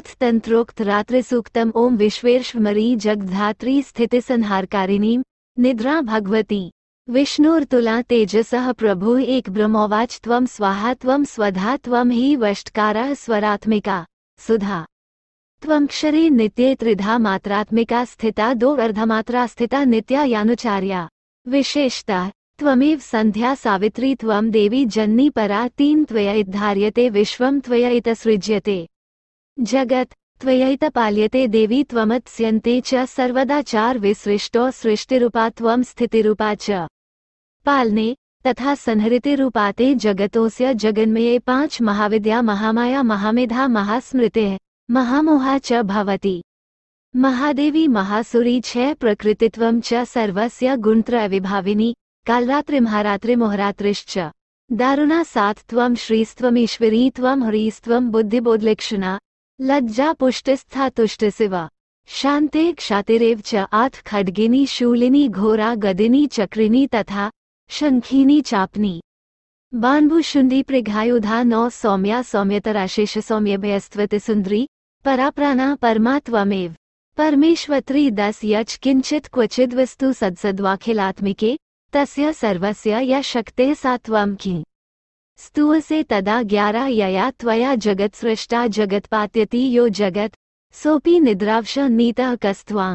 अथ तंत्रोक्त रात्रि सूक्तम ओम विश्वेश्वरी जगधात्री स्थिति संहारकारिणी निद्रा भगवती विष्णुर्तुला तेजस प्रभु एक ब्रह्मोवाच त्वं स्वाहा त्वं स्वधा त्वं ही वष्टकारः स्वरात्मिका सुधा त्वक्षरे नित्ये त्रिधा मात्रात्मिका स्थिता दो अर्धमात्रा स्थिता नित्या यानुचार्या विशेषता त्वमेव संध्या सावित्री त्वं देवी जन्नी परा तीन त्वय इद्धार्यते विश्वं त्वय सृज्यते जगत जगत् पाल्यते देवी त्वमत्स्यन्ते च सर्वदा चार विसृष्टो सृष्टिरूपा त्वं स्थितिरूपा च पालने तथा संहृति रूपाते जगतोस्य जगन्मये पांच महाविद्या महामाया महामेधा महास्मृते महामोहा च भवति महादेवी महासुरी छ प्रकृतित्व च सर्वस्य गुणत्र विभाविनी कालरात्रि महारात्रि मोहरात्रिश्च दारुणा सात्त्वं श्रीस्त्वमीश्वरी त्वं हरीस्त्वं बुद्धिबोधलक्षणा लज्जा पुष्टिस्था तुष्टिसिवा शांति क्षातिरेव च आथ खड्गिनी शूलिनी घोरा गदिनी चक्रिनी तथा शंखिनी चापनी शुंडी प्रिघायुधा नौ सौम्या सौम्यतराशेष सौम्यभयस्वति सुंदरी परापराणा परमात्वमेव परमेश्वत्री दस यच किंचित वस्तु सदसद्वाखिलात्मिके तस्य सर्वस्य या शक्ते सात्वम की स्तूह से तदा ग्यारह यया त्वया जगत्सृष्टा जगत्पात्यति यो जगत् सोपी निद्रावश नीतः कस्त्वा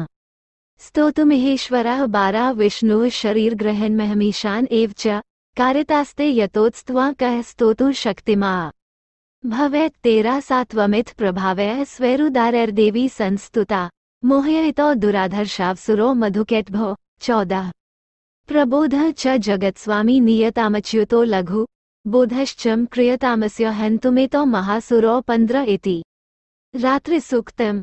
स्तोतुमहेश्वरः बारा ग्रहण महमीशान एव च कारितास्ते यतोत्स्त्वा कः स्तोतु शक्तिमा भवेत् तेरा सात्वमित प्रभाव स्वैरुदारैर्देवी संस्तुता मोहयित दुराधर्षावसुरो भो चौदह प्रबोध च जगत्स्वामी नियतामच्युतो लघु बोधश्चम क्रियतामस्य हन्तुमेतो महासुरो पन्द्र इति रात्रिसूक्तम्